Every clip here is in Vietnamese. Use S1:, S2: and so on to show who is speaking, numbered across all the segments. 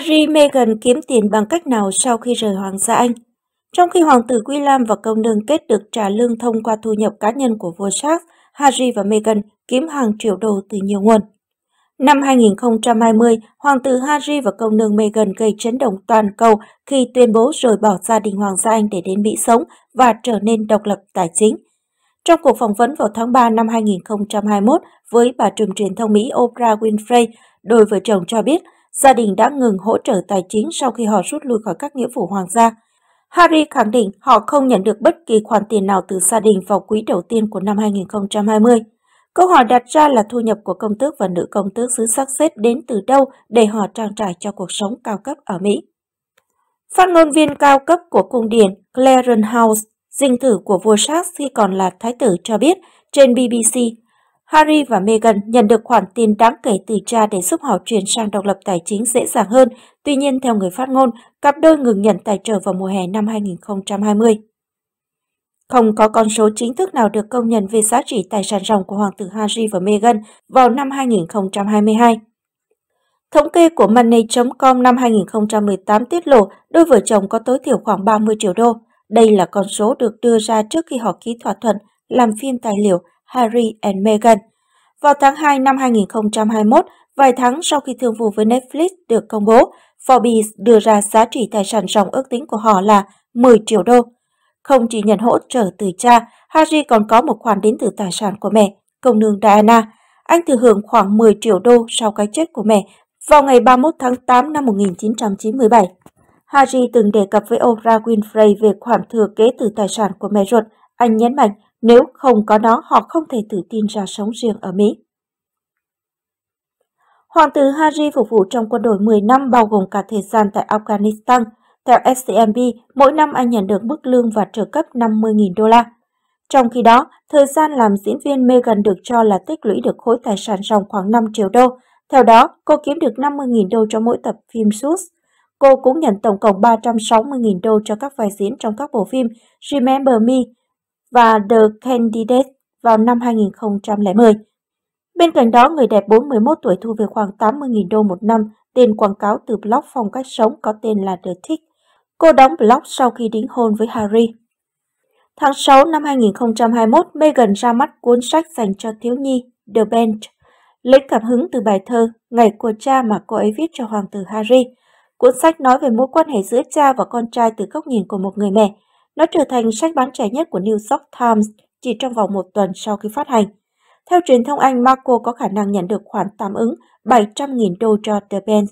S1: Harry, Meghan kiếm tiền bằng cách nào sau khi rời Hoàng gia Anh? Trong khi Hoàng tử William và công nương kết được trả lương thông qua thu nhập cá nhân của vua Charles, Harry và Meghan kiếm hàng triệu đô từ nhiều nguồn. Năm 2020, Hoàng tử Harry và công nương Meghan gây chấn động toàn cầu khi tuyên bố rời bỏ gia đình Hoàng gia Anh để đến Mỹ sống và trở nên độc lập tài chính. Trong cuộc phỏng vấn vào tháng 3 năm 2021 với bà trùm truyền thông Mỹ Oprah Winfrey, đôi vợ chồng cho biết – Gia đình đã ngừng hỗ trợ tài chính sau khi họ rút lui khỏi các nghĩa vụ hoàng gia. Harry khẳng định họ không nhận được bất kỳ khoản tiền nào từ gia đình vào quý đầu tiên của năm 2020. Câu hỏi đặt ra là thu nhập của công tước và nữ công tước xứ sắc xếp đến từ đâu để họ trang trải cho cuộc sống cao cấp ở Mỹ. Phát ngôn viên cao cấp của cung điện Clarence House, dinh thử của vua Charles khi còn là thái tử cho biết trên BBC Harry và Meghan nhận được khoản tiền đáng kể từ cha để giúp họ chuyển sang độc lập tài chính dễ dàng hơn. Tuy nhiên, theo người phát ngôn, cặp đôi ngừng nhận tài trợ vào mùa hè năm 2020. Không có con số chính thức nào được công nhận về giá trị tài sản ròng của Hoàng tử Harry và Meghan vào năm 2022. Thống kê của Money.com năm 2018 tiết lộ đôi vợ chồng có tối thiểu khoảng 30 triệu đô. Đây là con số được đưa ra trước khi họ ký thỏa thuận làm phim tài liệu Harry and Meghan. Vào tháng 2 năm 2021, vài tháng sau khi thương vụ với Netflix được công bố, Forbes đưa ra giá trị tài sản ròng ước tính của họ là 10 triệu đô. Không chỉ nhận hỗ trợ từ cha, Harry còn có một khoản đến từ tài sản của mẹ, công nương Diana. Anh thừa hưởng khoảng 10 triệu đô sau cái chết của mẹ vào ngày 31 tháng 8 năm 1997. Harry từng đề cập với Oprah Winfrey về khoản thừa kế từ tài sản của mẹ ruột. Anh nhấn mạnh nếu không có nó, họ không thể tự tin ra sống riêng ở Mỹ. Hoàng tử Harry phục vụ trong quân đội 10 năm bao gồm cả thời gian tại Afghanistan. Theo SCMP, mỗi năm anh nhận được mức lương và trợ cấp 50.000 đô la. Trong khi đó, thời gian làm diễn viên Meghan được cho là tích lũy được khối tài sản ròng khoảng 5 triệu đô. Theo đó, cô kiếm được 50.000 đô cho mỗi tập phim suốt. Cô cũng nhận tổng cộng 360.000 đô cho các vai diễn trong các bộ phim Remember Me, và The Candidate vào năm 2010. Bên cạnh đó, người đẹp 41 tuổi thu về khoảng 80.000 đô một năm tiền quảng cáo từ blog phong cách sống có tên là The Thick. Cô đóng blog sau khi đính hôn với Harry. Tháng 6 năm 2021, Meghan ra mắt cuốn sách dành cho thiếu nhi The Bench, lấy cảm hứng từ bài thơ Ngày của cha mà cô ấy viết cho hoàng tử Harry. Cuốn sách nói về mối quan hệ giữa cha và con trai từ góc nhìn của một người mẹ, nó trở thành sách bán chạy nhất của New York Times chỉ trong vòng một tuần sau khi phát hành. Theo truyền thông Anh, Marco có khả năng nhận được khoản tạm ứng 700.000 đô cho The Benz.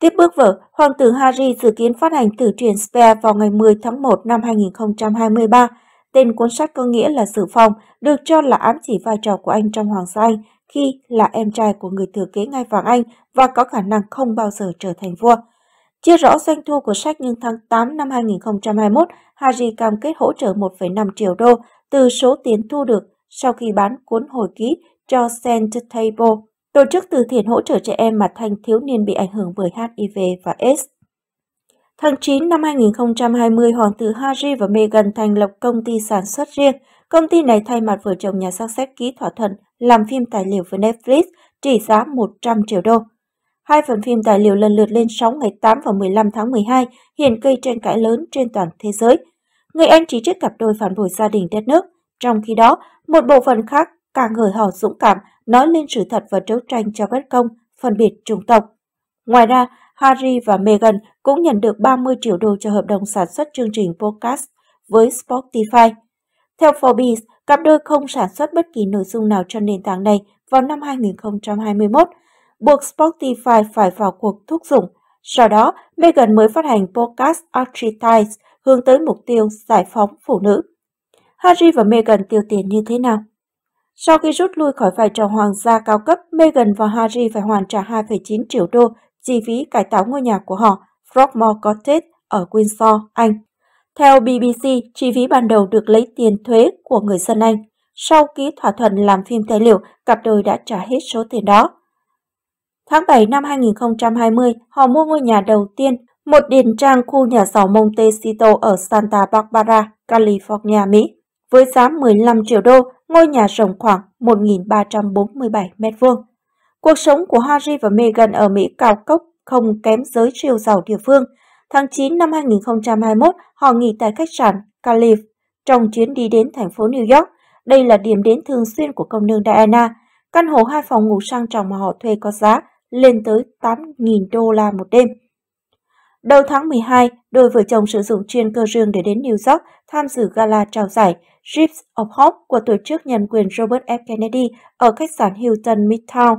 S1: Tiếp bước vở, Hoàng tử Harry dự kiến phát hành từ truyền Spare vào ngày 10 tháng 1 năm 2023. Tên cuốn sách có nghĩa là Sử Phong, được cho là ám chỉ vai trò của anh trong Hoàng gia Anh khi là em trai của người thừa kế ngai vàng Anh và có khả năng không bao giờ trở thành vua. Chưa rõ doanh thu của sách nhưng tháng 8 năm 2021, Harry cam kết hỗ trợ 1,5 triệu đô từ số tiền thu được sau khi bán cuốn hồi ký cho Center Table, tổ chức từ thiện hỗ trợ trẻ em mà thanh thiếu niên bị ảnh hưởng bởi HIV và AIDS. Tháng 9 năm 2020, Hoàng tử Harry và Meghan thành lập công ty sản xuất riêng. Công ty này thay mặt vợ chồng nhà xác xếp ký thỏa thuận làm phim tài liệu với Netflix trị giá 100 triệu đô. Hai phần phim tài liệu lần lượt lên sóng ngày 8 và 15 tháng 12 hiện gây tranh cãi lớn trên toàn thế giới. Người Anh chỉ trích cặp đôi phản bội gia đình đất nước. Trong khi đó, một bộ phận khác càng hời họ dũng cảm nói lên sự thật và đấu tranh cho bất công, phân biệt chủng tộc. Ngoài ra, Harry và Meghan cũng nhận được 30 triệu đô cho hợp đồng sản xuất chương trình podcast với Spotify. Theo Forbes, cặp đôi không sản xuất bất kỳ nội dung nào cho nền tảng này vào năm 2021 buộc Spotify phải vào cuộc thúc giục. Sau đó, Megan mới phát hành podcast Archetypes hướng tới mục tiêu giải phóng phụ nữ. Harry và Meghan tiêu tiền như thế nào? Sau khi rút lui khỏi vai trò hoàng gia cao cấp, Meghan và Harry phải hoàn trả 2,9 triệu đô chi phí cải tạo ngôi nhà của họ, Frogmore Cottage ở Windsor, Anh. Theo BBC, chi phí ban đầu được lấy tiền thuế của người dân Anh. Sau ký thỏa thuận làm phim tài liệu, cặp đôi đã trả hết số tiền đó. Tháng 7 năm 2020, họ mua ngôi nhà đầu tiên, một điền trang khu nhà giàu Montecito ở Santa Barbara, California, Mỹ. Với giá 15 triệu đô, ngôi nhà rộng khoảng 1.347 m2. Cuộc sống của Harry và Meghan ở Mỹ cao cấp không kém giới triều giàu địa phương. Tháng 9 năm 2021, họ nghỉ tại khách sạn Calif trong chuyến đi đến thành phố New York. Đây là điểm đến thường xuyên của công nương Diana. Căn hộ hai phòng ngủ sang trọng mà họ thuê có giá lên tới 8.000 đô la một đêm. Đầu tháng 12, đôi vợ chồng sử dụng chuyên cơ riêng để đến New York tham dự gala trao giải Ships of Hope của tổ chức nhân quyền Robert F. Kennedy ở khách sạn Hilton Midtown.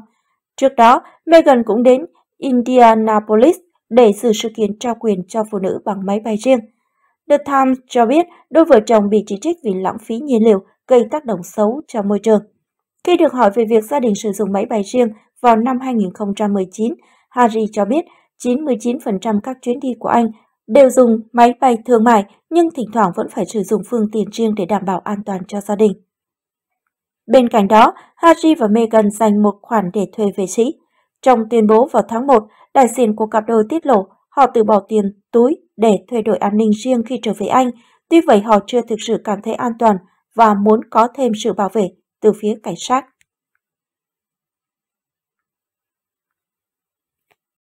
S1: Trước đó, Meghan cũng đến Indianapolis để dự sự kiện trao quyền cho phụ nữ bằng máy bay riêng. The Times cho biết đôi vợ chồng bị chỉ trích vì lãng phí nhiên liệu gây tác động xấu cho môi trường. Khi được hỏi về việc gia đình sử dụng máy bay riêng, vào năm 2019, Harry cho biết 99% các chuyến đi của anh đều dùng máy bay thương mại nhưng thỉnh thoảng vẫn phải sử dụng phương tiện riêng để đảm bảo an toàn cho gia đình. Bên cạnh đó, Harry và Meghan dành một khoản để thuê vệ sĩ. Trong tuyên bố vào tháng 1, đại diện của cặp đôi tiết lộ họ từ bỏ tiền túi để thuê đội an ninh riêng khi trở về Anh. Tuy vậy họ chưa thực sự cảm thấy an toàn và muốn có thêm sự bảo vệ từ phía cảnh sát.